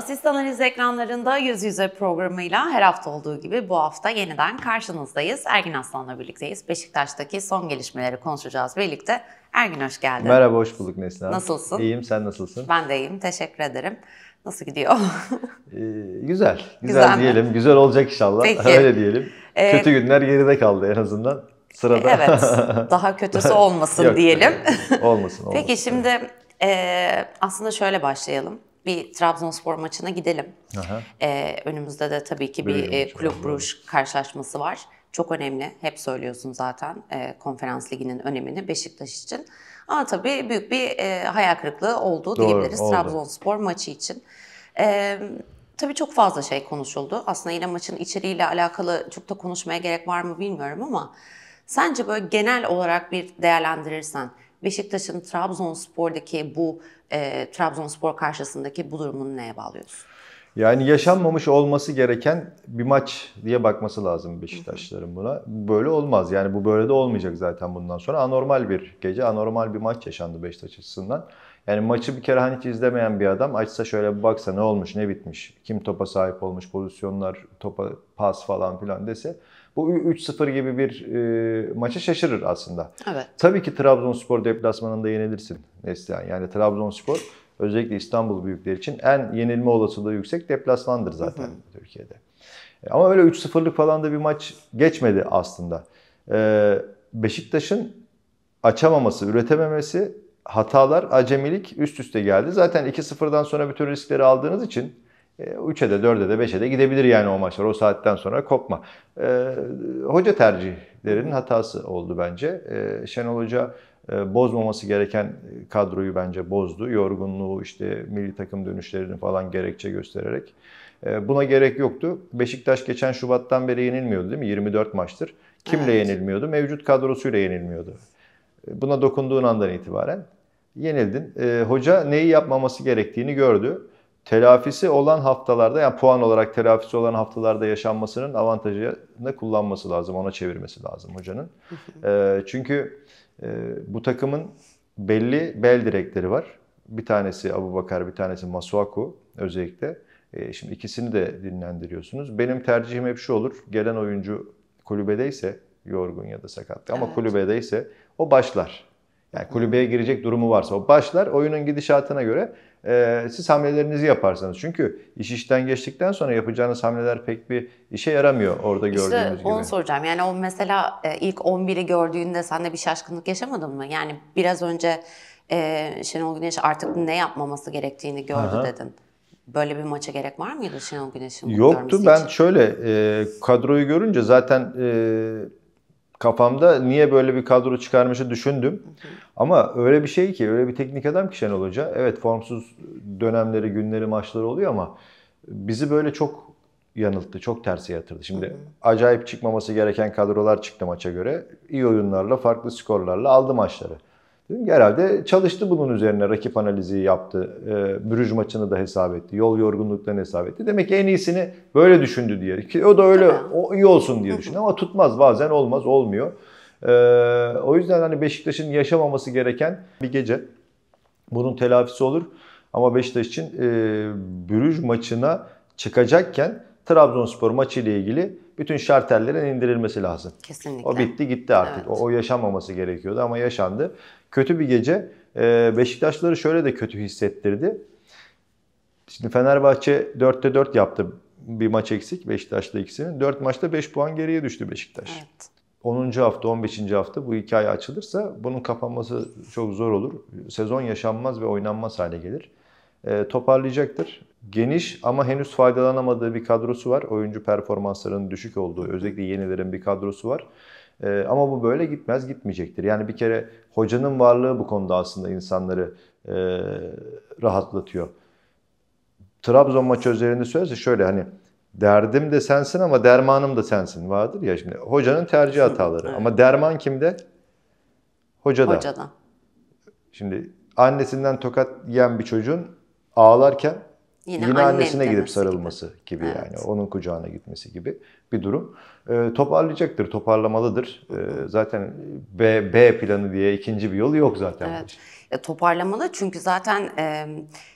Asist Analiz ekranlarında yüz yüze programıyla her hafta olduğu gibi bu hafta yeniden karşınızdayız. Ergin Aslan'la birlikteyiz. Beşiktaş'taki son gelişmeleri konuşacağız birlikte. Ergin hoş geldin. Merhaba, hoş bulduk Neslihan. Nasılsın? İyiyim, sen nasılsın? Ben de iyiyim, teşekkür ederim. Nasıl gidiyor? ee, güzel, güzel, güzel mi? diyelim. Güzel olacak inşallah. Peki. Öyle diyelim. Ee, Kötü günler geride kaldı en azından sırada. Evet. Daha kötüsü olmasın Yok, diyelim. Olmasın, olmasın. Peki şimdi e, aslında şöyle başlayalım bir Trabzonspor maçına gidelim. Aha. Ee, önümüzde de tabii ki bir e, Kulüp Bruges karşılaşması var. Çok önemli. Hep söylüyorsun zaten e, konferans liginin önemini Beşiktaş için. Ama tabii büyük bir e, hayal kırıklığı olduğu Doğru, diyebiliriz oldu. Trabzonspor maçı için. E, tabii çok fazla şey konuşuldu. Aslında yine maçın içeriğiyle alakalı çok da konuşmaya gerek var mı bilmiyorum ama sence böyle genel olarak bir değerlendirirsen Beşiktaş'ın Trabzonspor'daki bu e, Trabzonspor karşısındaki bu durumunu neye bağlıyorsun? Yani yaşanmamış olması gereken bir maç diye bakması lazım Beşiktaşların buna. Böyle olmaz. Yani bu böyle de olmayacak zaten bundan sonra. Anormal bir gece, anormal bir maç yaşandı Beşiktaş açısından. Yani maçı bir kere hani hiç izlemeyen bir adam açsa şöyle bir baksa ne olmuş, ne bitmiş, kim topa sahip olmuş, pozisyonlar, topa pas falan filan dese bu 3-0 gibi bir e, maça şaşırır aslında. Evet. Tabii ki Trabzonspor deplasmanında yenilirsin Neslihan. Yani Trabzonspor özellikle İstanbul büyükleri için en yenilme olasılığı yüksek deplasmandır zaten hı hı. Türkiye'de. E, ama öyle 3-0'lık falan da bir maç geçmedi aslında. Ee, Beşiktaş'ın açamaması, üretememesi, hatalar, acemilik üst üste geldi. Zaten 2-0'dan sonra bütün riskleri aldığınız için 3'e de 4'e de 5'e de gidebilir yani o maçlar. O saatten sonra kopma. E, hoca tercihlerinin hatası oldu bence. E, Şenol Hoca e, bozmaması gereken kadroyu bence bozdu. Yorgunluğu işte milli takım dönüşlerini falan gerekçe göstererek. E, buna gerek yoktu. Beşiktaş geçen Şubat'tan beri yenilmiyordu değil mi? 24 maçtır. Kimle evet. yenilmiyordu? Mevcut kadrosuyla yenilmiyordu. E, buna dokunduğun andan itibaren yenildin. E, hoca neyi yapmaması gerektiğini gördü telafisi olan haftalarda yani puan olarak telafisi olan haftalarda yaşanmasının avantajını kullanması lazım. Ona çevirmesi lazım hocanın. e, çünkü e, bu takımın belli bel direkleri var. Bir tanesi Abu Bakar, bir tanesi Masuaku özellikle. E, şimdi ikisini de dinlendiriyorsunuz. Benim tercihim hep şu olur. Gelen oyuncu kulübedeyse yorgun ya da sakatlı ama evet. kulübedeyse o başlar. Yani kulübeye girecek durumu varsa o başlar. Oyunun gidişatına göre e, siz hamlelerinizi yaparsanız. Çünkü iş işten geçtikten sonra yapacağınız hamleler pek bir işe yaramıyor orada işte gördüğünüz işte gibi. İşte onu soracağım. Yani o mesela e, ilk 11'i gördüğünde sen de bir şaşkınlık yaşamadın mı? Yani biraz önce e, Şenol Güneş artık ne yapmaması gerektiğini gördü Aha. dedin. Böyle bir maça gerek var mıydı Şenol Güneş'in? Yoktu. Ben için? şöyle e, kadroyu görünce zaten... E, kafamda niye böyle bir kadro çıkarmışı düşündüm. Ama öyle bir şey ki, öyle bir teknik adam ki Şenol Hoca. Evet formsuz dönemleri, günleri, maçları oluyor ama bizi böyle çok yanılttı, çok tersi yatırdı. Şimdi acayip çıkmaması gereken kadrolar çıktı maça göre. İyi oyunlarla, farklı skorlarla aldı maçları. Dedim herhalde çalıştı bunun üzerine rakip analizi yaptı. E, Brüj maçını da hesap etti. Yol yorgunluklarını hesap etti. Demek ki en iyisini böyle düşündü diye. Ki o da öyle o iyi olsun diye düşündü ama tutmaz bazen olmaz olmuyor. E, o yüzden hani Beşiktaş'ın yaşamaması gereken bir gece. Bunun telafisi olur. Ama Beşiktaş için e, Brüj maçına çıkacakken Trabzonspor maçı ile ilgili bütün şartellerin indirilmesi lazım. Kesinlikle. O bitti gitti artık. Evet. O, o yaşanmaması gerekiyordu ama yaşandı kötü bir gece ee, Beşiktaşları şöyle de kötü hissettirdi. Şimdi Fenerbahçe 4'te 4 yaptı. Bir maç eksik Beşiktaş'ta ikisini. 4 maçta 5 puan geriye düştü Beşiktaş. Evet. 10. hafta, 15. hafta bu hikaye açılırsa bunun kapanması çok zor olur. Sezon yaşanmaz ve oynanmaz hale gelir. E, toparlayacaktır. Geniş ama henüz faydalanamadığı bir kadrosu var. Oyuncu performanslarının düşük olduğu, özellikle yenilerin bir kadrosu var. E, ama bu böyle gitmez, gitmeyecektir. Yani bir kere hocanın varlığı bu konuda aslında insanları e, rahatlatıyor. Trabzon maçı üzerinde söylese şöyle hani derdim de sensin ama dermanım da sensin vardır ya şimdi. Hocanın tercih hataları evet. ama derman kimde? Hocada. Hocadan. Şimdi annesinden tokat yiyen bir çocuğun ağlarken yine, yine annesine gidip sarılması gibi, gibi evet. yani onun kucağına gitmesi gibi bir durum e, toparlayacaktır, toparlamalıdır. E, ee, zaten B, B planı diye ikinci bir yolu yok zaten. Evet. E, toparlamalı çünkü zaten e,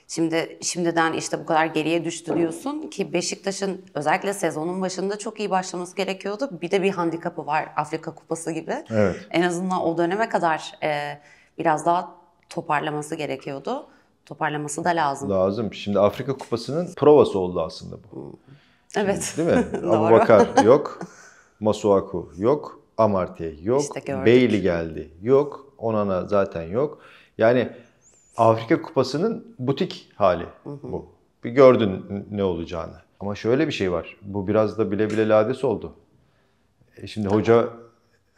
şimdi şimdiden işte bu kadar geriye düştü diyorsun ki Beşiktaş'ın özellikle sezonun başında çok iyi başlaması gerekiyordu. Bir de bir handikapı var Afrika Kupası gibi. Evet. En azından o döneme kadar e, biraz daha toparlaması gerekiyordu. Toparlaması da lazım. Lazım. Şimdi Afrika Kupası'nın provası oldu aslında bu. Evet. Değil mi? Abu Bakar yok. Masuaku yok. Amartya yok. İşte Bailey geldi. Yok. Onana zaten yok. Yani Afrika Kupası'nın butik hali bu. Bir gördün ne olacağını. Ama şöyle bir şey var. Bu biraz da bile bile lades oldu. E şimdi hoca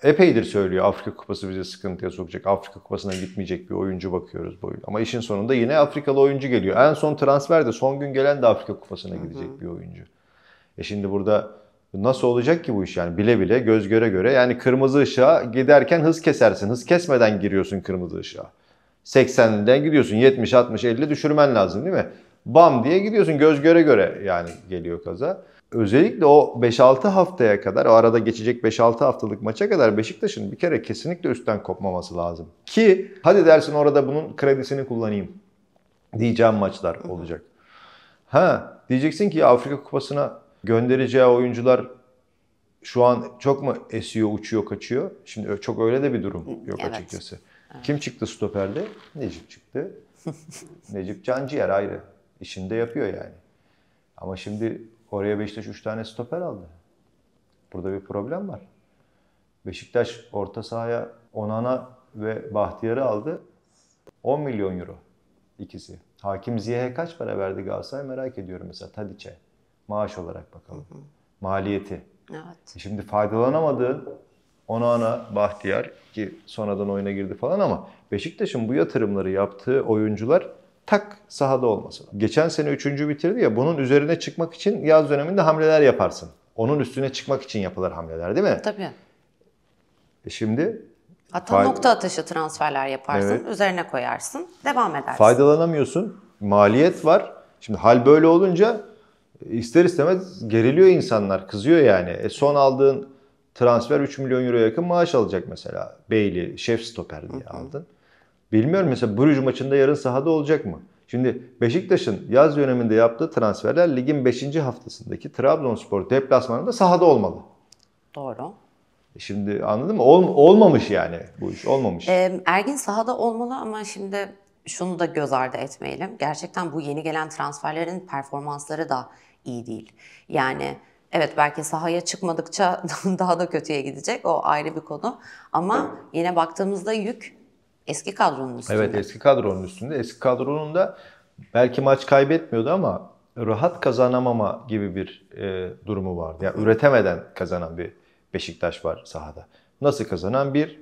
epeydir söylüyor Afrika Kupası bize sıkıntıya sokacak. Afrika Kupası'na gitmeyecek bir oyuncu bakıyoruz bu boyun. Ama işin sonunda yine Afrikalı oyuncu geliyor. En son transfer de son gün gelen de Afrika Kupası'na gidecek bir oyuncu. E şimdi burada Nasıl olacak ki bu iş yani bile bile göz göre göre. Yani kırmızı ışığa giderken hız kesersin. Hız kesmeden giriyorsun kırmızı ışığa. 80'den gidiyorsun 70, 60, 50 düşürmen lazım değil mi? Bam diye gidiyorsun göz göre göre yani geliyor kaza. Özellikle o 5-6 haftaya kadar, o arada geçecek 5-6 haftalık maça kadar Beşiktaş'ın bir kere kesinlikle üstten kopmaması lazım. Ki hadi dersin orada bunun kredisini kullanayım diyeceğim maçlar olacak. Ha diyeceksin ki Afrika Kupası'na Göndereceği oyuncular şu an çok mu esiyor, uçuyor, kaçıyor? Şimdi çok öyle de bir durum yok evet. açıkçası. Evet. Kim çıktı stoperde? Necip çıktı. Necip Canciğer ayrı. İşinde yapıyor yani. Ama şimdi oraya Beşiktaş 3 tane stoper aldı. Burada bir problem var. Beşiktaş orta sahaya Onana ve Bahtiyar'ı aldı. 10 milyon euro ikisi. Hakim Ziyeh'e kaç para verdi Galatasaray merak ediyorum mesela Tadiç'e. Maaş olarak bakalım. Hı hı. Maliyeti. Evet. E şimdi faydalanamadığı ona ana Bahtiyar ki sonradan oyuna girdi falan ama Beşiktaş'ın bu yatırımları yaptığı oyuncular tak sahada olması. Geçen sene üçüncü bitirdi ya bunun üzerine çıkmak için yaz döneminde hamleler yaparsın. Onun üstüne çıkmak için yapılır hamleler değil mi? Tabii. E şimdi Hatta fay- nokta atışı transferler yaparsın, evet. üzerine koyarsın, devam edersin. Faydalanamıyorsun, maliyet var. Şimdi hal böyle olunca ister istemez geriliyor insanlar, kızıyor yani. E son aldığın transfer 3 milyon euro yakın maaş alacak mesela. Bailey, şef stoper diye aldın. Bilmiyorum mesela Bruges maçında yarın sahada olacak mı? Şimdi Beşiktaş'ın yaz döneminde yaptığı transferler ligin 5. haftasındaki Trabzonspor deplasmanında sahada olmalı. Doğru. E, şimdi anladın mı? Ol, olmamış yani bu iş. Olmamış. Ee, Ergin sahada olmalı ama şimdi şunu da göz ardı etmeyelim. Gerçekten bu yeni gelen transferlerin performansları da iyi değil. Yani evet belki sahaya çıkmadıkça daha da kötüye gidecek o ayrı bir konu. Ama yine baktığımızda yük eski kadronun üstünde. Evet eski kadronun üstünde. Eski kadronun da belki maç kaybetmiyordu ama rahat kazanamama gibi bir e, durumu vardı. Yani üretemeden kazanan bir Beşiktaş var sahada. Nasıl kazanan? Bir,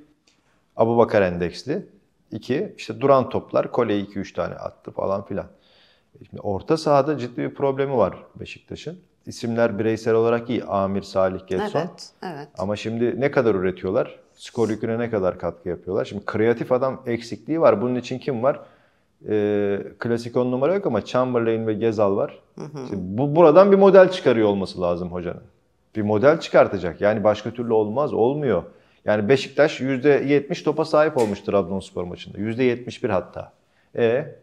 Abubakar endeksli. İki, işte duran toplar. Kole'yi iki üç tane attı falan filan. Şimdi orta sahada ciddi bir problemi var Beşiktaş'ın. İsimler bireysel olarak iyi. Amir, Salih, Getson. Evet, evet. Ama şimdi ne kadar üretiyorlar? Skor yüküne ne kadar katkı yapıyorlar? Şimdi kreatif adam eksikliği var. Bunun için kim var? E, ee, klasik on numara yok ama Chamberlain ve Gezal var. Hı hı. Şimdi bu buradan bir model çıkarıyor olması lazım hocanın. Bir model çıkartacak. Yani başka türlü olmaz, olmuyor. Yani Beşiktaş %70 topa sahip olmuş Trabzonspor maçında. %71 hatta. E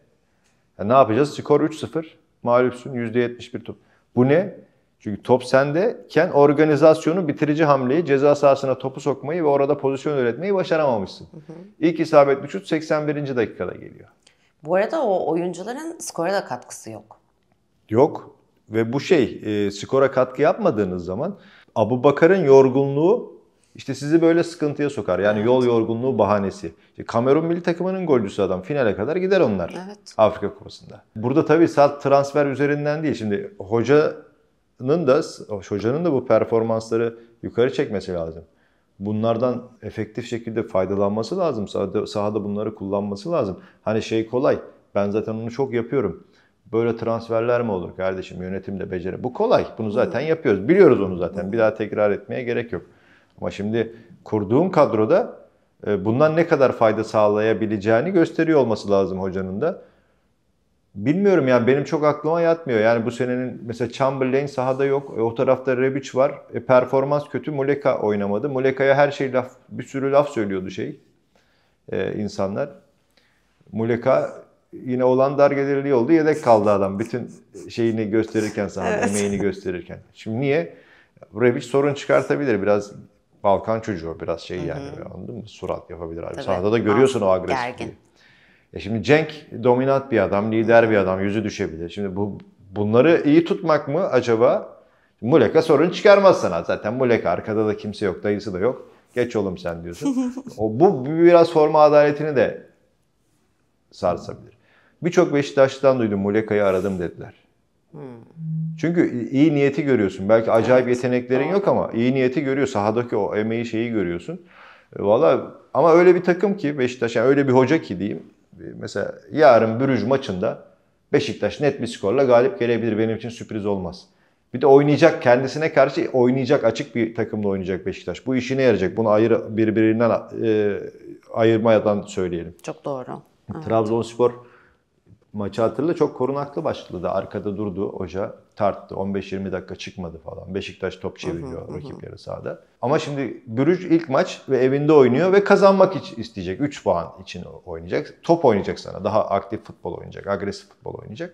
yani e, ne yapacağız? Skor 3-0. Mağlupsun %71 top. Bu ne? Çünkü top sendeyken organizasyonu bitirici hamleyi, ceza sahasına topu sokmayı ve orada pozisyon üretmeyi başaramamışsın. Hı hı. İlk isabetli şut 81. dakikada geliyor. Bu arada o oyuncuların skora da katkısı yok. Yok ve bu şey e, skora katkı yapmadığınız zaman Abu Bakar'ın yorgunluğu işte sizi böyle sıkıntıya sokar. Yani evet. yol yorgunluğu bahanesi. İşte Kamerun milli takımının golcüsü adam. Finale kadar gider onlar. Evet. Afrika Kupası'nda. Burada tabii salt transfer üzerinden değil. Şimdi hocanın da hocanın da bu performansları yukarı çekmesi lazım. Bunlardan efektif şekilde faydalanması lazım. Sahada, sahada bunları kullanması lazım. Hani şey kolay. Ben zaten onu çok yapıyorum. Böyle transferler mi olur kardeşim Yönetim de beceri? Bu kolay. Bunu zaten yapıyoruz. Biliyoruz onu zaten. Bir daha tekrar etmeye gerek yok. Ama şimdi kurduğun kadroda e, bundan ne kadar fayda sağlayabileceğini gösteriyor olması lazım hocanın da. Bilmiyorum yani benim çok aklıma yatmıyor. Yani bu senenin mesela Chamberlain sahada yok. E, o tarafta Rebic var. E, performans kötü. Muleka oynamadı. Muleka'ya her şey laf, bir sürü laf söylüyordu şey e, insanlar. Muleka yine olan dar gelirli oldu. Yedek kaldı adam. Bütün şeyini gösterirken sahada, evet. emeğini gösterirken. Şimdi niye? Rebic sorun çıkartabilir. Biraz Balkan çocuğu biraz şey yani Hı-hı. anladın mı? Surat yapabilir abi. Sahada da görüyorsun Mas, o agresifliği. E şimdi Cenk dominant bir adam, lider bir adam, yüzü düşebilir. Şimdi bu bunları iyi tutmak mı acaba? Muleka sorun çıkarmaz sana. Zaten Muleka arkada da kimse yok, dayısı da yok. Geç oğlum sen diyorsun. o bu biraz forma adaletini de sarsabilir. Birçok Beşiktaş'tan duydum Muleka'yı aradım dediler. Çünkü iyi niyeti görüyorsun. Belki acayip evet. yeteneklerin Doğru. yok ama iyi niyeti görüyor. Sahadaki o emeği şeyi görüyorsun. E, Valla ama öyle bir takım ki Beşiktaş yani öyle bir hoca ki diyeyim. E, mesela yarın Brüj maçında Beşiktaş net bir skorla galip gelebilir. Benim için sürpriz olmaz. Bir de oynayacak kendisine karşı oynayacak açık bir takımla oynayacak Beşiktaş. Bu işine yarayacak. Bunu ayrı birbirinden e, ayırmayadan söyleyelim. Çok doğru. Evet. Trabzonspor maçı hatırla çok korunaklı başladı. Arkada durdu hoca tarttı. 15-20 dakika çıkmadı falan. Beşiktaş top çeviriyor rakip yarı sahada. Ama şimdi Brüj ilk maç ve evinde oynuyor ve kazanmak isteyecek. 3 puan için oynayacak. Top oynayacak sana. Daha aktif futbol oynayacak. Agresif futbol oynayacak.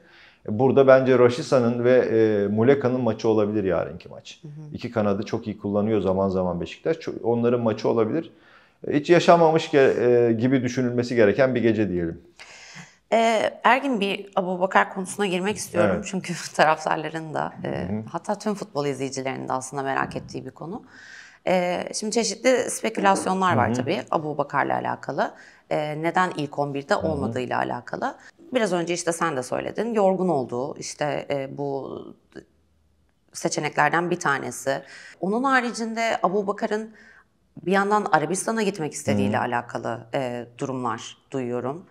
E, burada bence Roşisan'ın ve e, Muleka'nın maçı olabilir yarınki maç. Hı hı. İki kanadı çok iyi kullanıyor zaman zaman Beşiktaş. onların maçı olabilir. E, hiç yaşanmamış ge- e, gibi düşünülmesi gereken bir gece diyelim. E, Ergin bir Abu Bakar konusuna girmek istiyorum. Evet. Çünkü taraftarların da e, hatta tüm futbol izleyicilerinin de aslında merak ettiği bir konu. E, şimdi çeşitli spekülasyonlar var hı hı. tabii Abu Bakar'la alakalı. E, neden ilk 11'de hı hı. alakalı. Biraz önce işte sen de söyledin. Yorgun olduğu işte e, bu seçeneklerden bir tanesi. Onun haricinde Abu Bakar'ın bir yandan Arabistan'a gitmek istediğiyle hı. alakalı e, durumlar duyuyorum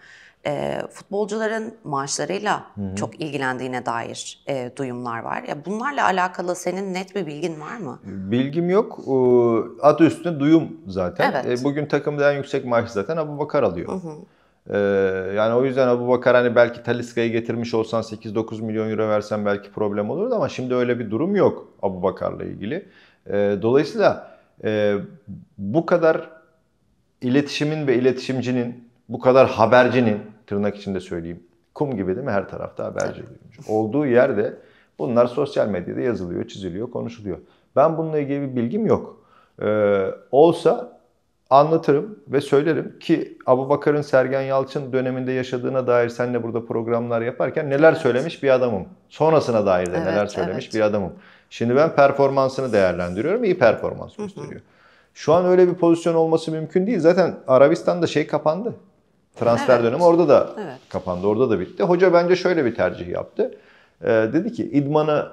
e, futbolcuların maaşlarıyla Hı-hı. çok ilgilendiğine dair e, duyumlar var. Ya bunlarla alakalı senin net bir bilgin var mı? Bilgim yok. Ee, adı üstünde duyum zaten. Evet. E, bugün takımda en yüksek maaşı zaten Abu Bakar alıyor. Hı-hı. Ee, yani o yüzden Abu Bakar hani belki Taliska'yı getirmiş olsan 8-9 milyon euro versen belki problem olurdu ama şimdi öyle bir durum yok Abu Bakar'la ilgili. Ee, dolayısıyla e, bu kadar iletişimin ve iletişimcinin bu kadar habercinin, tırnak içinde söyleyeyim, kum gibi değil mi her tarafta haberci olduğu yerde bunlar sosyal medyada yazılıyor, çiziliyor, konuşuluyor. Ben bununla ilgili bir bilgim yok. Ee, olsa anlatırım ve söylerim ki Abu Bakar'ın Sergen Yalçın döneminde yaşadığına dair senle burada programlar yaparken neler evet. söylemiş bir adamım. Sonrasına dair de evet, neler söylemiş evet. bir adamım. Şimdi ben performansını değerlendiriyorum. iyi performans gösteriyor. Şu an öyle bir pozisyon olması mümkün değil. Zaten Arabistan'da şey kapandı. Transfer evet. dönemi orada da evet. kapandı, orada da bitti. Hoca bence şöyle bir tercih yaptı. Ee, dedi ki idmanı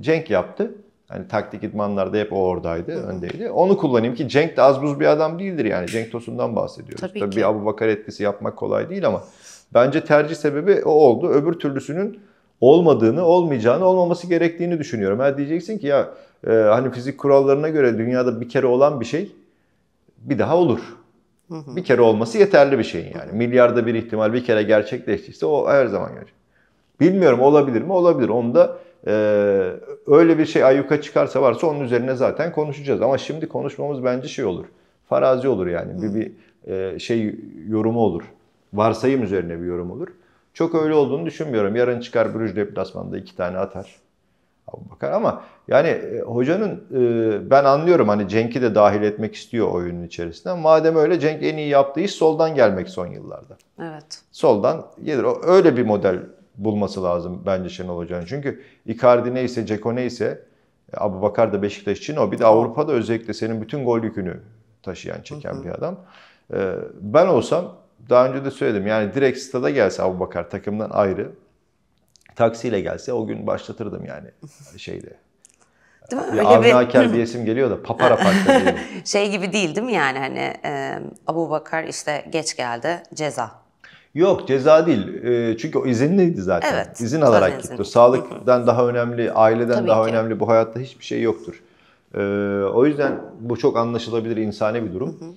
Cenk yaptı. Hani taktik idmanlarda hep o oradaydı, Hı-hı. öndeydi. Onu kullanayım ki Cenk de az buz bir adam değildir yani. Cenk Tosun'dan bahsediyoruz. Tabii, Tabii ki. bir Abu Bakar etkisi yapmak kolay değil ama bence tercih sebebi o oldu. Öbür türlüsünün olmadığını, olmayacağını, olmaması gerektiğini düşünüyorum. Ha diyeceksin ki ya e, hani fizik kurallarına göre dünyada bir kere olan bir şey bir daha olur. Hı hı. Bir kere olması yeterli bir şeyin yani. Milyarda bir ihtimal bir kere gerçekleştiyse o her zaman gelecek. Bilmiyorum olabilir mi? Olabilir. Onda e, öyle bir şey ayyuka çıkarsa varsa onun üzerine zaten konuşacağız. Ama şimdi konuşmamız bence şey olur. Farazi olur yani. Bir, bir e, şey yorumu olur. Varsayım üzerine bir yorum olur. Çok öyle olduğunu düşünmüyorum. Yarın çıkar Brüj deplasmanda iki tane atar. Abu ama yani e, hocanın e, ben anlıyorum hani Cenk'i de dahil etmek istiyor oyunun içerisinde. Madem öyle Cenk en iyi yaptığı iş soldan gelmek son yıllarda. Evet. Soldan gelir. Öyle bir model bulması lazım bence Şenol Hoca'nın. Çünkü Icardi neyse, Ceko neyse e, Abubakar da Beşiktaş için o. Bir de Avrupa'da özellikle senin bütün gol yükünü taşıyan, çeken hı hı. bir adam. Ben olsam daha önce de söyledim yani direkt stada gelse Abubakar takımdan ayrı taksiyle gelse o gün başlatırdım yani şeyde. Değil mi? Öyle bir... Aker bir isim geliyor da papara parkta Şey gibi değil değil mi yani hani e, Abu Bakar işte geç geldi ceza. Yok ceza değil. E, çünkü o izinliydi zaten. Evet, İzin alarak izin. gitti. Sağlıktan daha önemli, aileden Tabii daha ki. önemli bu hayatta hiçbir şey yoktur. E, o yüzden bu çok anlaşılabilir insani bir durum. Hı hı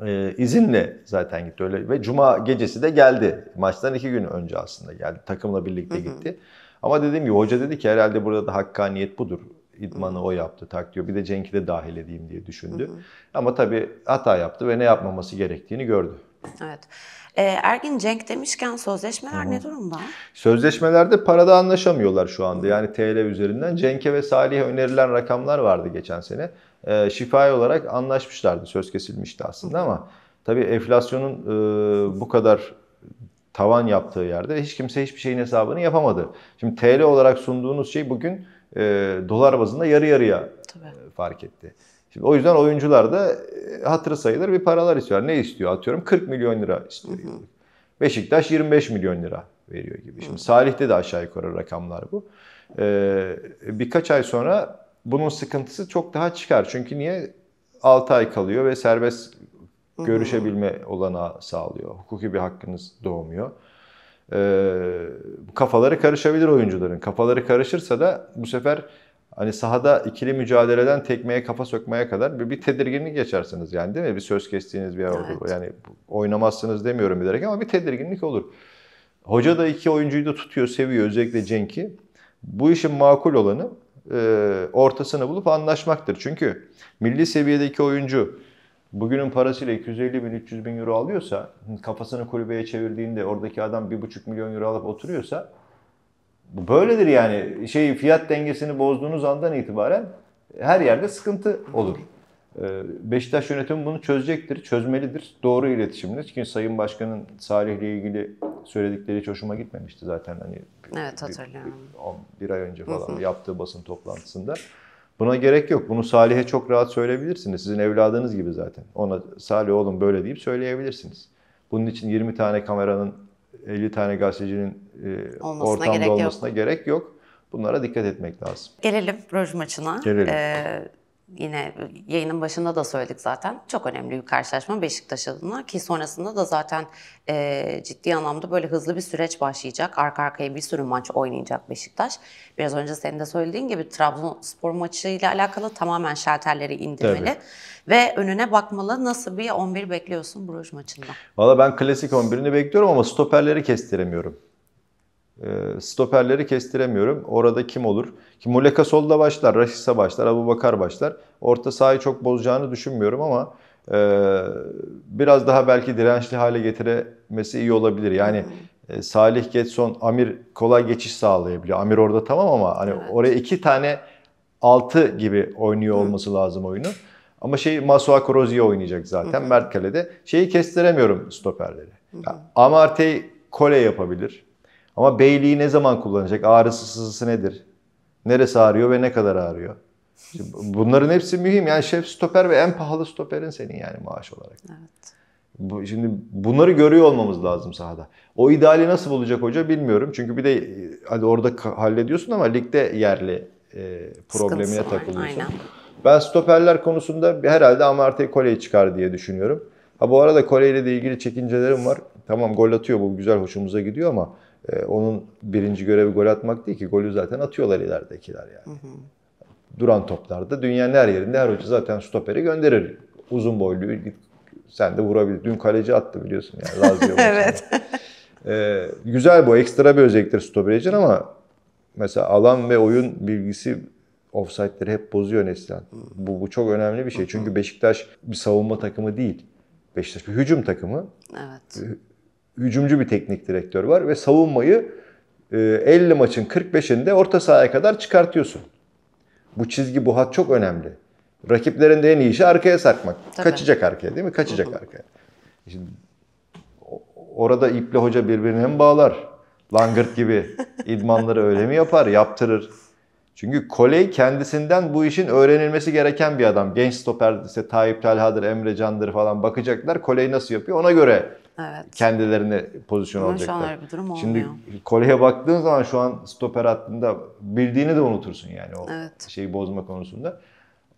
e, izinle zaten gitti öyle ve cuma gecesi de geldi. Maçtan iki gün önce aslında geldi. Takımla birlikte gitti. Hı hı. Ama dediğim gibi hoca dedi ki herhalde burada da hakkaniyet budur. İdmanı hı o yaptı taktiği. Bir de Cenk'i de dahil edeyim diye düşündü. Hı hı. Ama tabii hata yaptı ve ne yapmaması gerektiğini gördü. Evet. E, Ergin Cenk demişken sözleşmeler hı ne durumda? Sözleşmelerde parada anlaşamıyorlar şu anda. Yani TL üzerinden Cenk'e ve Salih'e önerilen rakamlar vardı geçen sene e, şifai olarak anlaşmışlardı. Söz kesilmişti aslında ama tabii enflasyonun e, bu kadar tavan yaptığı yerde hiç kimse hiçbir şeyin hesabını yapamadı. Şimdi TL olarak sunduğunuz şey bugün e, dolar bazında yarı yarıya Tabii. E, fark etti. Şimdi o yüzden oyuncular da e, hatırı sayılır bir paralar istiyor. Ne istiyor atıyorum? 40 milyon lira istiyor. Hı hı. Beşiktaş 25 milyon lira veriyor gibi. Şimdi Salih'te de aşağı yukarı rakamlar bu. Ee, birkaç ay sonra bunun sıkıntısı çok daha çıkar. Çünkü niye? 6 ay kalıyor ve serbest görüşebilme olanağı sağlıyor. Hukuki bir hakkınız doğmuyor. Ee, kafaları karışabilir oyuncuların. Kafaları karışırsa da bu sefer hani sahada ikili mücadeleden tekmeye kafa sökmeye kadar bir, bir tedirginlik geçersiniz yani değil mi? Bir söz kestiğiniz bir yer olur. Evet. Yani oynamazsınız demiyorum bilerek ama bir tedirginlik olur. Hoca da iki oyuncuyu da tutuyor, seviyor özellikle Cenk'i. Bu işin makul olanı e, ortasını bulup anlaşmaktır. Çünkü milli seviyedeki oyuncu bugünün parasıyla 250 bin 300 bin euro alıyorsa kafasını kulübeye çevirdiğinde oradaki adam 1,5 milyon euro alıp oturuyorsa bu böyledir yani şey fiyat dengesini bozduğunuz andan itibaren her yerde sıkıntı olur. E, Beşiktaş yönetimi bunu çözecektir, çözmelidir. Doğru iletişimdir. Çünkü Sayın Başkan'ın Salih'le ilgili söyledikleri hiç hoşuma gitmemişti zaten. Hani Evet hatırlıyorum. Bir, bir ay önce falan yaptığı basın toplantısında. Buna gerek yok. Bunu Salih'e çok rahat söyleyebilirsiniz. Sizin evladınız gibi zaten. Ona Salih oğlum böyle deyip söyleyebilirsiniz. Bunun için 20 tane kameranın, 50 tane gazetecinin e, ortamda gerek olmasına yok. gerek yok. Bunlara dikkat etmek lazım. Gelelim Roj maçına. Gelelim. Ee, yine e, yayının başında da söyledik zaten. Çok önemli bir karşılaşma Beşiktaş adına ki sonrasında da zaten e, ciddi anlamda böyle hızlı bir süreç başlayacak. Arka arkaya bir sürü maç oynayacak Beşiktaş. Biraz önce senin de söylediğin gibi Trabzonspor maçıyla alakalı tamamen şalterleri indirmeli. Tabii. Ve önüne bakmalı. Nasıl bir 11 bekliyorsun Bruges maçında? Valla ben klasik 11'ini bekliyorum ama stoperleri kestiremiyorum. Ee, stoperleri kestiremiyorum. Orada kim olur? Ki Muleka solda başlar, Rashica başlar, Abu Bakar başlar. Orta sahayı çok bozacağını düşünmüyorum ama e, biraz daha belki dirençli hale getiremesi iyi olabilir. Yani e, Salih Getson, Amir kolay geçiş sağlayabiliyor. Amir orada tamam ama hani evet. oraya iki tane altı gibi oynuyor olması Hı. lazım oyunu. Ama şey Masua Krozi'ye oynayacak zaten Hı. Mert Kale'de. Şeyi kestiremiyorum stoperleri. Hı. Amartey kole yapabilir. Ama beyliği ne zaman kullanacak? Ağrısı sızısı nedir? Neresi ağrıyor ve ne kadar ağrıyor? Şimdi bunların hepsi mühim. Yani şef stoper ve en pahalı stoperin senin yani maaş olarak. Evet. şimdi bunları görüyor olmamız lazım sahada. O ideali nasıl bulacak hoca bilmiyorum. Çünkü bir de e, hadi orada hallediyorsun ama ligde yerli e, problemine takılıyorsun. Ben stoperler konusunda herhalde Amartey Kole'yi çıkar diye düşünüyorum. Ha bu arada Kole ile ilgili çekincelerim var. Tamam gol atıyor bu güzel hoşumuza gidiyor ama e, onun birinci görevi gol atmak değil ki. Golü zaten atıyorlar ileridekiler yani. Hı hı. Duran toplarda dünyanın her yerinde her hoca zaten stoperi gönderir. Uzun boyluyu sen de vurabilir. Dün kaleci attı biliyorsun yani Lazio Evet. Ee, güzel bu. Ekstra bir özelliktir stoper için ama mesela alan ve oyun bilgisi offside'leri hep bozuyor Neslihan. Bu, bu çok önemli bir şey. Çünkü Beşiktaş bir savunma takımı değil. Beşiktaş bir hücum takımı. Evet hücumcu bir teknik direktör var ve savunmayı 50 e, maçın 45'inde orta sahaya kadar çıkartıyorsun. Bu çizgi bu hat çok önemli. Rakiplerinde en iyi işi arkaya sarkmak. Tabii. Kaçacak arkaya değil mi? Kaçacak Hı-hı. arkaya. Şimdi, orada iple hoca birbirini hem bağlar. Langırt gibi idmanları öyle mi yapar? Yaptırır. Çünkü Koley kendisinden bu işin öğrenilmesi gereken bir adam. Genç stoper ise Tayyip Talha'dır, Emre Can'dır falan bakacaklar. Koley nasıl yapıyor ona göre Evet. Kendilerine pozisyon alacaklar. şu an bir durum olmuyor. Şimdi koleye baktığın zaman şu an stoper hattında bildiğini de unutursun yani o evet. şeyi bozma konusunda.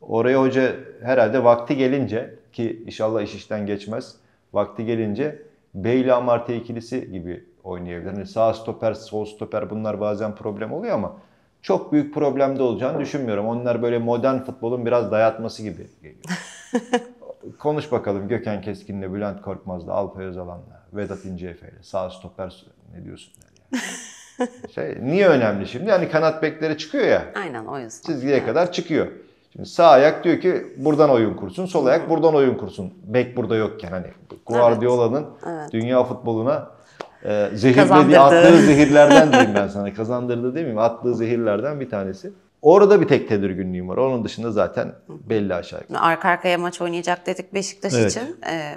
Oraya hoca herhalde vakti gelince ki inşallah iş işten geçmez. Vakti gelince Bey ile Amarte ikilisi gibi oynayabilir. Hani sağ stoper, sol stoper bunlar bazen problem oluyor ama çok büyük problemde olacağını düşünmüyorum. Onlar böyle modern futbolun biraz dayatması gibi geliyor. Konuş bakalım Gökhan Keskin'le, Bülent Korkmaz'la, Alpay Özalan'la, Vedat İnce Sağ stoper ne diyorsunlar yani. şey, niye önemli şimdi? Hani kanat bekleri çıkıyor ya. Aynen o yüzden. Çizgiye evet. kadar çıkıyor. Şimdi sağ ayak diyor ki buradan oyun kursun, sol ayak buradan oyun kursun. Bek burada yokken hani Guardiola'nın evet. evet. dünya futboluna e, zehirlediği, attığı zehirlerden diyeyim ben sana. Kazandırdı değil mi? Attığı zehirlerden bir tanesi. Orada bir tek tedirginliğim var. Onun dışında zaten belli aşağı yukarı. Arka arkaya maç oynayacak dedik Beşiktaş evet. için. E, ee,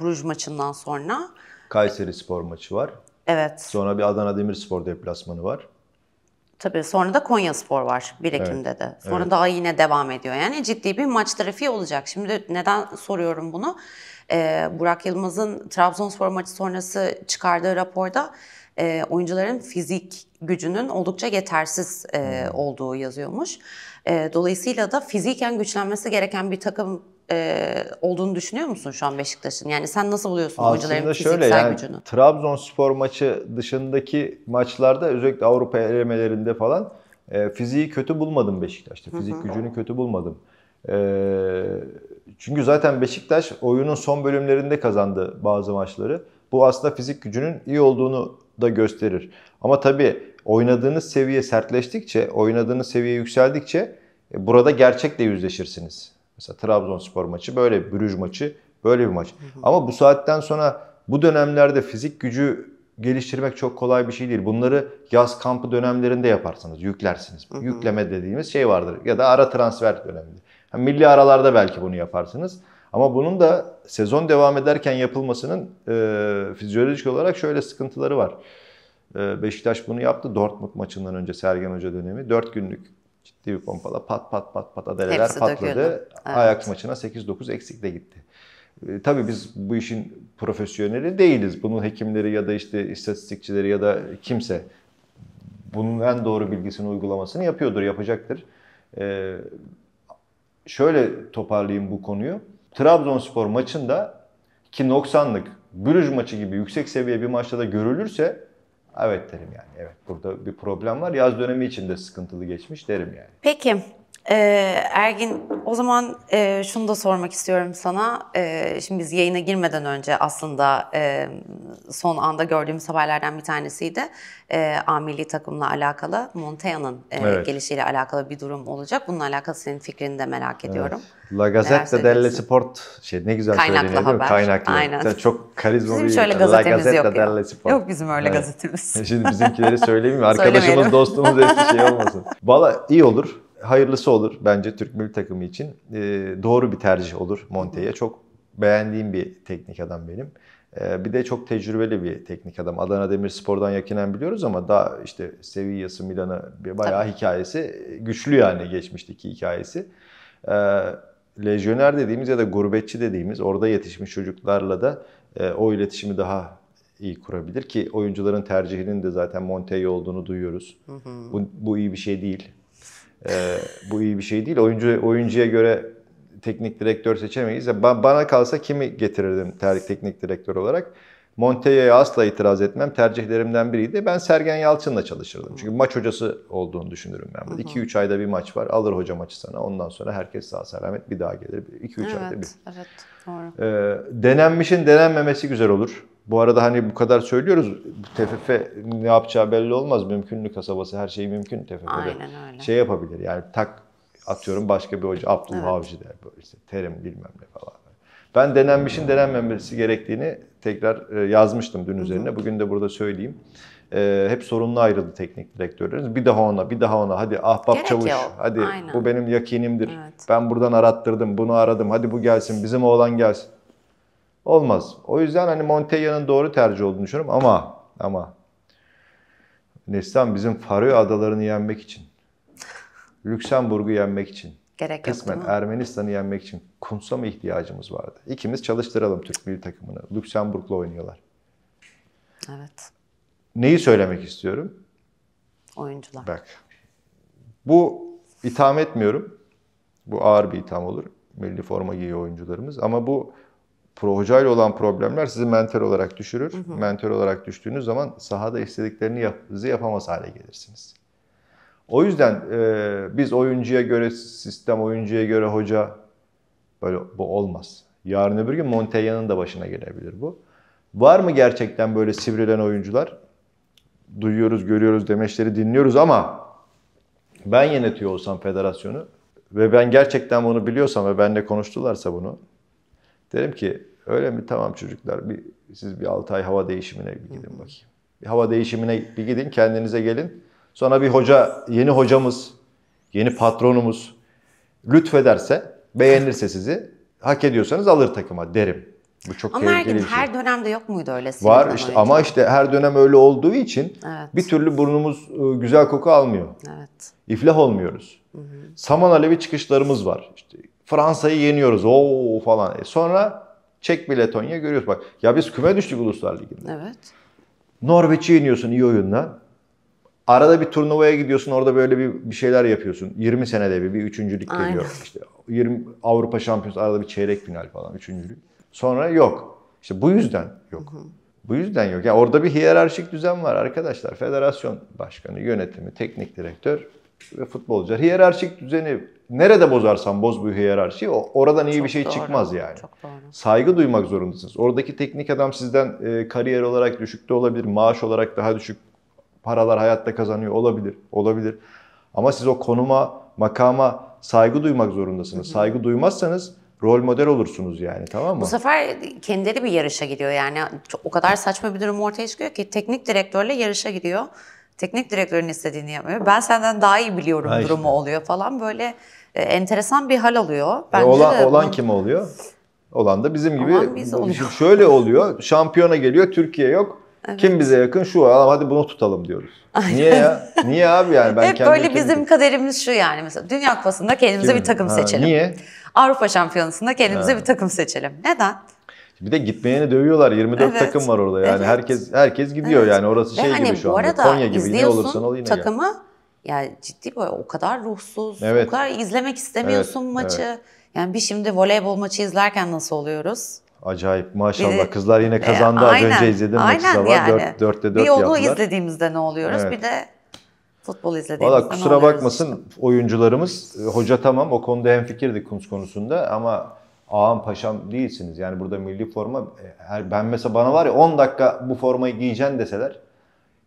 Bruj maçından sonra. Kayseri spor maçı var. Evet. Sonra bir Adana Demirspor deplasmanı var. Tabii sonra da Konya Spor var 1 Ekim'de evet. de. Sonra evet. daha yine devam ediyor. Yani ciddi bir maç trafiği olacak. Şimdi neden soruyorum bunu? Ee, Burak Yılmaz'ın Trabzonspor maçı sonrası çıkardığı raporda e, oyuncuların fizik gücünün oldukça yetersiz e, hmm. olduğu yazıyormuş. E, dolayısıyla da fiziken güçlenmesi gereken bir takım e, olduğunu düşünüyor musun şu an Beşiktaş'ın? Yani sen nasıl buluyorsun Aslında oyuncuların fiziksel şöyle, yani, gücünü? Trabzonspor maçı dışındaki maçlarda özellikle Avrupa elemelerinde falan e, fiziği kötü bulmadım Beşiktaş'ta. Fizik Hı-hı. gücünü kötü bulmadım. E, çünkü zaten Beşiktaş oyunun son bölümlerinde kazandı bazı maçları. Bu aslında fizik gücünün iyi olduğunu da gösterir. Ama tabii oynadığınız seviye sertleştikçe, oynadığınız seviye yükseldikçe e, burada gerçekle yüzleşirsiniz. Mesela Trabzonspor maçı böyle, Brüj maçı böyle bir maç. Hı hı. Ama bu saatten sonra bu dönemlerde fizik gücü geliştirmek çok kolay bir şey değil. Bunları yaz kampı dönemlerinde yaparsınız, yüklersiniz. Hı hı. Yükleme dediğimiz şey vardır ya da ara transfer döneminde. Yani milli aralarda belki bunu yaparsınız. Ama bunun da sezon devam ederken yapılmasının e, fizyolojik olarak şöyle sıkıntıları var. E, Beşiktaş bunu yaptı Dortmund maçından önce Sergen Hoca dönemi. 4 günlük ciddi bir pompala pat pat pat pat adeleler Hepsi patladı. Döküyordu. Evet. Ajax maçına 8-9 eksik de gitti. E, tabii biz bu işin profesyoneli değiliz. Bunun hekimleri ya da işte istatistikçileri ya da kimse bunun en doğru bilgisini uygulamasını yapıyordur, yapacaktır. E, şöyle toparlayayım bu konuyu. Trabzonspor maçında ki 90'lık Brüj maçı gibi yüksek seviye bir maçta da görülürse evet derim yani. Evet burada bir problem var. Yaz dönemi için de sıkıntılı geçmiş derim yani. Peki ee, Ergin, o zaman e, şunu da sormak istiyorum sana. E, şimdi biz yayına girmeden önce aslında e, son anda gördüğümüz haberlerden bir tanesiydi. E, ee, A takımla alakalı Montea'nın e, evet. gelişiyle alakalı bir durum olacak. Bununla alakalı senin fikrini de merak ediyorum. Evet. La Gazzetta Delle Sport şey ne güzel Kaynaklı söyleniyor haber. Kaynaklı. Aynen. Yani çok karizma bizim bir şöyle gazetemiz La Gazzetta dello Sport. Yok bizim öyle evet. gazetemiz. Şimdi bizimkileri söyleyeyim mi? Arkadaşımız, dostumuz eski şey olmasın. Valla iyi olur hayırlısı olur bence Türk milli takımı için. E, doğru bir tercih olur Monte'ye. Çok beğendiğim bir teknik adam benim. E, bir de çok tecrübeli bir teknik adam. Adana Demirspor'dan yakinen biliyoruz ama daha işte Sevilla'sı, Milan'a bayağı Tabii. hikayesi güçlü yani geçmişteki hikayesi. E, lejyoner dediğimiz ya da gurbetçi dediğimiz orada yetişmiş çocuklarla da e, o iletişimi daha iyi kurabilir ki oyuncuların tercihinin de zaten Monte'ye olduğunu duyuyoruz. Hı hı. Bu, bu iyi bir şey değil. Ee, bu iyi bir şey değil. Oyuncu oyuncuya göre teknik direktör seçemeyiz. Ba- bana kalsa kimi getirirdim ter- teknik direktör olarak? Montella'ya asla itiraz etmem. Tercihlerimden biriydi. Ben Sergen Yalçın'la çalışırdım. Çünkü maç hocası olduğunu düşünürüm ben. 2-3 ayda bir maç var. Alır hoca maçı sana. Ondan sonra herkes sağ selamet bir daha gelir. 2-3 evet, ayda bir. Evet, doğru. Ee, denenmişin denenmemesi güzel olur. Bu arada hani bu kadar söylüyoruz. TFF ne yapacağı belli olmaz. Mümkünlü kasabası her şey mümkün TFF'de. Aynen öyle. Şey yapabilir yani tak atıyorum başka bir hoca Abdullah evet. Avcı der böyle işte terim bilmem ne falan. Ben denenmişin denenmemesi gerektiğini tekrar e, yazmıştım dün üzerine. Bugün de burada söyleyeyim. E, hep sorunlu ayrıldı teknik direktörlerimiz. Bir daha ona, bir daha ona. Hadi ahbap Gerek çavuş. Yok. Hadi Aynen. bu benim yakinimdir. Evet. Ben buradan arattırdım, bunu aradım. Hadi bu gelsin, bizim oğlan gelsin olmaz. O yüzden hani Montella'nın doğru tercih olduğunu düşünüyorum ama ama Neslihan bizim Faroe Adalarını yenmek için, Lüksemburg'u yenmek için, Gerek kısmen Ermenistan'ı yenmek için mı ihtiyacımız vardı. İkimiz çalıştıralım Türk milli takımını. Lüksemburg'la oynuyorlar. Evet. Neyi söylemek istiyorum? Oyuncular. Bak. Bu itham etmiyorum. Bu ağır bir itham olur. Milli forma giyiyor oyuncularımız. Ama bu pro hocayla olan problemler sizi mentor olarak düşürür. Hı hı. Mentor olarak düştüğünüz zaman sahada istediklerini yap, yapamaz hale gelirsiniz. O yüzden e, biz oyuncuya göre sistem, oyuncuya göre hoca böyle bu olmaz. Yarın öbür gün Montella'nın da başına gelebilir bu. Var mı gerçekten böyle sivrilen oyuncular? Duyuyoruz, görüyoruz, demeçleri dinliyoruz ama ben yönetiyor olsam federasyonu ve ben gerçekten bunu biliyorsam ve benle konuştularsa bunu Derim ki öyle mi tamam çocuklar bir, siz bir 6 ay hava değişimine bir gidin bakayım. Bir hava değişimine bir gidin kendinize gelin. Sonra bir hoca yeni hocamız, yeni patronumuz lütfederse beğenirse sizi hak ediyorsanız alır takıma derim. Bu çok ama tehlikeli şey. her dönemde yok muydu öyle? Var işte, önce? ama işte her dönem öyle olduğu için evet. bir türlü burnumuz e, güzel koku almıyor. Evet. İflah olmuyoruz. Hı hı. Saman alevi çıkışlarımız var. İşte Fransa'yı yeniyoruz. o falan. E sonra Çek bir Letonya görüyoruz. Bak ya biz küme düştük Uluslar Ligi'nde. Evet. Norveç'i yeniyorsun iyi oyunla. Arada bir turnuvaya gidiyorsun orada böyle bir, bir şeyler yapıyorsun. 20 senede bir, bir üçüncülük Aynen. geliyor. İşte 20 Avrupa Şampiyonası arada bir çeyrek final falan üçüncülük. Sonra yok. İşte bu yüzden yok. Hı hı. Bu yüzden yok. Yani orada bir hiyerarşik düzen var arkadaşlar. Federasyon başkanı, yönetimi, teknik direktör ve futbolcular. Hiyerarşik düzeni nerede bozarsan boz bu hiyerarşiyi oradan iyi Çok bir şey doğru. çıkmaz yani. Çok doğru. Saygı duymak zorundasınız. Oradaki teknik adam sizden e, kariyer olarak düşükte olabilir, maaş olarak daha düşük paralar hayatta kazanıyor olabilir. Olabilir. Ama siz o konuma, makama saygı duymak zorundasınız. Hı. Saygı duymazsanız rol model olursunuz yani tamam mı? Bu sefer kendileri bir yarışa gidiyor yani. O kadar saçma bir durum ortaya çıkıyor ki teknik direktörle yarışa gidiyor. Teknik direktörün istediğini yapmıyor. Ben senden daha iyi biliyorum ha işte. durumu oluyor falan. Böyle e, enteresan bir hal oluyor. E, Bence e olan de, olan kim oluyor? Olan da bizim gibi. Olan biz oluyor. Şöyle oluyor. Şampiyona geliyor, Türkiye yok. Evet. Kim bize yakın şu adam. hadi bunu tutalım diyoruz. Aynen. Niye ya? Niye abi yani? Ben Hep böyle bizim kendim... kaderimiz şu yani mesela Dünya Kupası'nda kendimize Kim? bir takım ha, seçelim. Niye? Avrupa Şampiyonası'nda kendimize ha. bir takım seçelim. Neden? Bir de gitmeyeni dövüyorlar. 24 evet, takım var orada yani. Evet. Herkes herkes gidiyor evet. yani. Orası Ve şey hani gibi şu anda. Konya gibi ne olursan ol yine takımı gel. yani ciddi böyle o kadar ruhsuz. Evet. O kadar izlemek istemiyorsun evet, maçı. Evet. Yani bir şimdi voleybol maçı izlerken nasıl oluyoruz? Acayip maşallah. De, Kızlar yine e, kazandı. E, aynen, Az önce izledim aynen maçı da var. Yani. 4, 4'te 4 bir yaptılar. Bir onu izlediğimizde ne oluyoruz? Evet. Bir de futbol izlediğimizde Valla kusura bakmasın işte. oyuncularımız. E, hoca tamam o konuda hemfikirdik Kunz konusunda ama ağam paşam değilsiniz. Yani burada milli forma e, her ben mesela bana var ya 10 dakika bu formayı giyeceksin deseler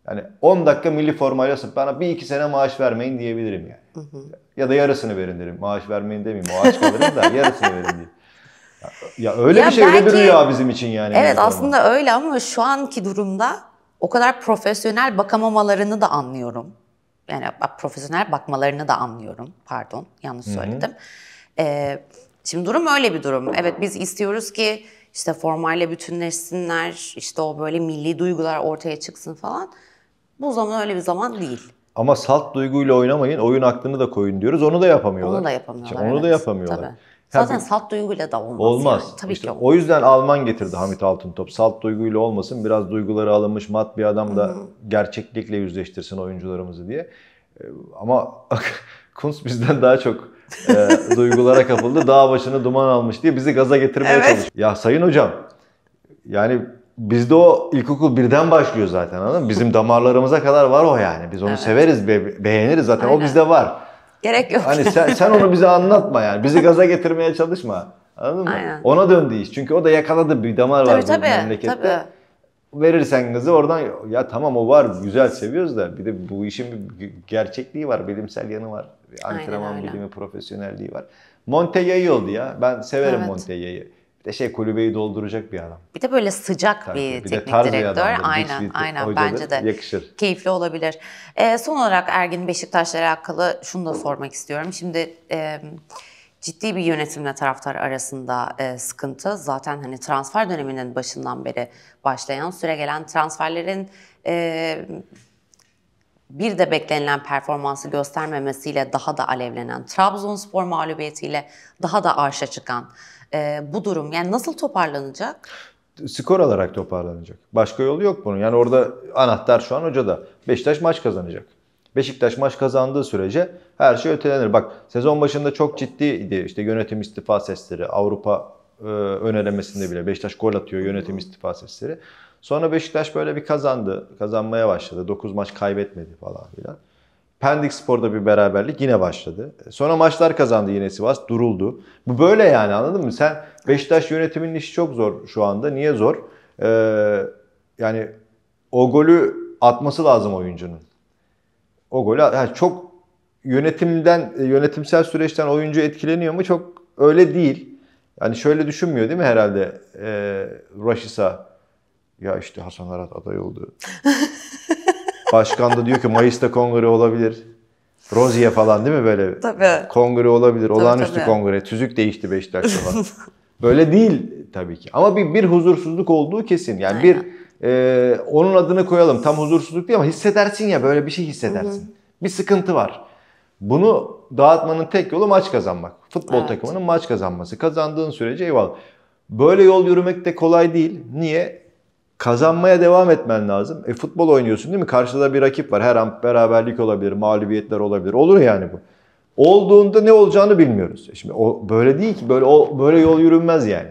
yani 10 dakika milli formayla bana bir iki sene maaş vermeyin diyebilirim yani. Hı hı. Ya da yarısını verin derim. Maaş vermeyin demeyeyim. maaş aç kalırım da yarısını verin diye Ya, ya öyle ya bir şey, belki, öyle bir rüya bizim için yani. Evet aslında öyle ama şu anki durumda o kadar profesyonel bakamamalarını da anlıyorum. Yani profesyonel bakmalarını da anlıyorum. Pardon yanlış söyledim. Hı hı. Ee, Şimdi durum öyle bir durum. Evet biz istiyoruz ki işte formayla bütünleşsinler, işte o böyle milli duygular ortaya çıksın falan. Bu zaman öyle bir zaman değil. Ama salt duyguyla oynamayın, oyun aklını da koyun diyoruz. Onu da yapamıyorlar. Onu da yapamıyorlar. Şimdi onu evet. da yapamıyorlar. Tabii. Zaten yani, salt duyguyla da olmaz. Olmaz. Yani. Tabii işte ki olmaz. O yüzden Alman getirdi Hamit Altıntop. Salt duyguyla olmasın, biraz duyguları alınmış mat bir adam da Hı-hı. gerçeklikle yüzleştirsin oyuncularımızı diye. Ee, ama Kunz bizden daha çok e, duygulara kapıldı. Dağ başını duman almış diye bizi gaza getirmeye evet. çalışıyor. Ya sayın hocam yani bizde o ilkokul birden başlıyor zaten anladın mı? Bizim damarlarımıza kadar var o yani. Biz onu evet. severiz, be- beğeniriz zaten. Aynen. O bizde var. Gerek yok. Hani sen, sen onu bize anlatma yani. Bizi gaza getirmeye çalışma. Anladın mı? Aynen. Ona döndü iş. Çünkü o da yakaladı bir damar tabii, var tabii, memlekette. Tabii verirsen kızı oradan ya tamam o var güzel seviyoruz da bir de bu işin bir gerçekliği var, bilimsel yanı var. Antrenman bilimi, profesyonelliği var. Monte yayı oldu ya. Ben severim evet. Monte yayı. Bir de şey kulübeyi dolduracak bir adam. Bir de böyle sıcak Tabii. bir, bir teknik direktör. Adamdır. Aynen, bir, aynen hocadır. bence de. Yakışır. Keyifli olabilir. Ee, son olarak Ergin Beşiktaş'la alakalı şunu da sormak istiyorum. Şimdi e, ciddi bir yönetimle taraftar arasında e, sıkıntı. Zaten hani transfer döneminin başından beri başlayan, süre gelen transferlerin e, bir de beklenilen performansı göstermemesiyle daha da alevlenen, Trabzonspor mağlubiyetiyle daha da arşa çıkan e, bu durum yani nasıl toparlanacak? Skor alarak toparlanacak. Başka yolu yok bunun. Yani orada anahtar şu an hocada. Beşiktaş maç kazanacak. Beşiktaş maç kazandığı sürece her şey ötelenir. Bak sezon başında çok ciddiydi. işte yönetim istifa sesleri, Avrupa e, önelemesinde bile Beşiktaş gol atıyor yönetim istifa sesleri. Sonra Beşiktaş böyle bir kazandı. Kazanmaya başladı. 9 maç kaybetmedi falan filan. Pendik Spor'da bir beraberlik yine başladı. Sonra maçlar kazandı yine Sivas. Duruldu. Bu böyle yani anladın mı? Sen Beşiktaş yönetiminin işi çok zor şu anda. Niye zor? Ee, yani o golü atması lazım oyuncunun o golü yani çok yönetimden e, yönetimsel süreçten oyuncu etkileniyor mu? Çok öyle değil. Yani şöyle düşünmüyor değil mi herhalde e, Raşisa ya işte Hasan Arat aday oldu. Başkan da diyor ki Mayıs'ta kongre olabilir. Rozi'ye falan değil mi böyle? Tabii. Kongre olabilir. Tabii, Olağanüstü tabii. kongre. Tüzük değişti Beşiktaş'ta falan. böyle değil tabii ki. Ama bir, bir huzursuzluk olduğu kesin. Yani Aynen. bir e, onun adını koyalım. Tam huzursuzluk değil ama hissedersin ya böyle bir şey hissedersin. Hı hı. Bir sıkıntı var. Bunu dağıtmanın tek yolu maç kazanmak. Futbol evet. takımının maç kazanması. Kazandığın sürece eyvallah. Böyle yol yürümek de kolay değil. Niye? Kazanmaya devam etmen lazım. E futbol oynuyorsun değil mi? Karşıda bir rakip var. Her an beraberlik olabilir, mağlubiyetler olabilir. Olur yani bu. Olduğunda ne olacağını bilmiyoruz. E, şimdi o böyle değil ki. Böyle o böyle yol yürünmez yani.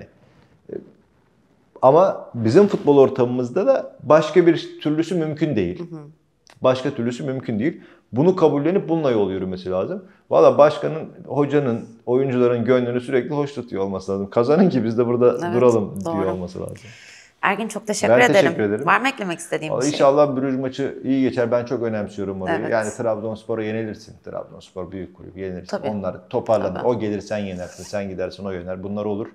Ama bizim futbol ortamımızda da başka bir türlüsü mümkün değil. Başka türlüsü mümkün değil. Bunu kabullenip bununla yol yürümesi lazım. Valla başkanın, hocanın, oyuncuların gönlünü sürekli hoş tutuyor olması lazım. Kazanın ki biz de burada evet, duralım doğru. diyor olması lazım. Ergin çok teşekkür ben ederim. teşekkür ederim. Var mı eklemek istediğim bir şey? İnşallah Brüj maçı iyi geçer. Ben çok önemsiyorum orayı. Evet. Yani Trabzonspor'a yenilirsin. Trabzonspor büyük kulüp yenilirsin. Tabii. Onlar toparladı. O gelir sen yenersin, sen gidersin o yener. Bunlar olur.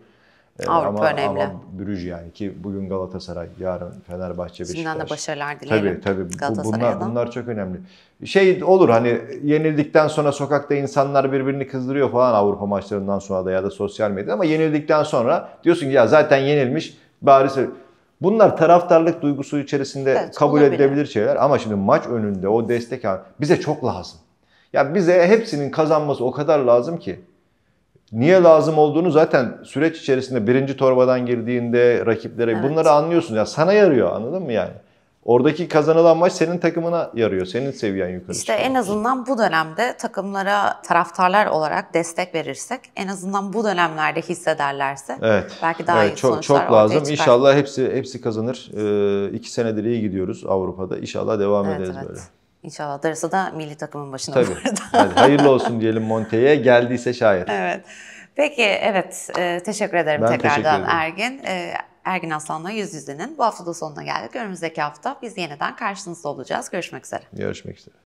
Ee, Avrupa ama, önemli. Ama Brüj yani ki bugün Galatasaray, yarın Fenerbahçe, Beşiktaş. Şimdiden de başarılar dilerim. Tabii tabii. Bu, bunlar, bunlar çok önemli. Şey olur hani yenildikten sonra sokakta insanlar birbirini kızdırıyor falan Avrupa maçlarından sonra da ya da sosyal medyada ama yenildikten sonra diyorsun ki ya zaten yenilmiş bari Bunlar taraftarlık duygusu içerisinde evet, kabul olabilir. edilebilir şeyler ama şimdi maç önünde o destek bize çok lazım. Ya bize hepsinin kazanması o kadar lazım ki niye lazım olduğunu zaten süreç içerisinde birinci torbadan girdiğinde rakiplere evet. bunları anlıyorsun. Ya yani sana yarıyor anladın mı yani? Oradaki kazanılan maç senin takımına yarıyor. Senin seviyen yukarı İşte çıkıyor. en azından bu dönemde takımlara taraftarlar olarak destek verirsek en azından bu dönemlerde hissederlerse evet. belki daha evet, iyi çok, sonuçlar Çok lazım. Çıkar. İnşallah hepsi hepsi kazanır. Ee, iki senedir iyi gidiyoruz Avrupa'da. İnşallah devam evet, ederiz evet. böyle. İnşallah darısı da milli takımın başına Tabii. yani hayırlı olsun diyelim Monte'ye. Geldiyse şayet. Evet. Peki evet e, teşekkür ederim ben tekrardan teşekkür ederim. Ergin. E, Ergin Aslan'la Yüz Yüze'nin bu hafta da sonuna geldik. Önümüzdeki hafta biz yeniden karşınızda olacağız. Görüşmek üzere. Görüşmek üzere.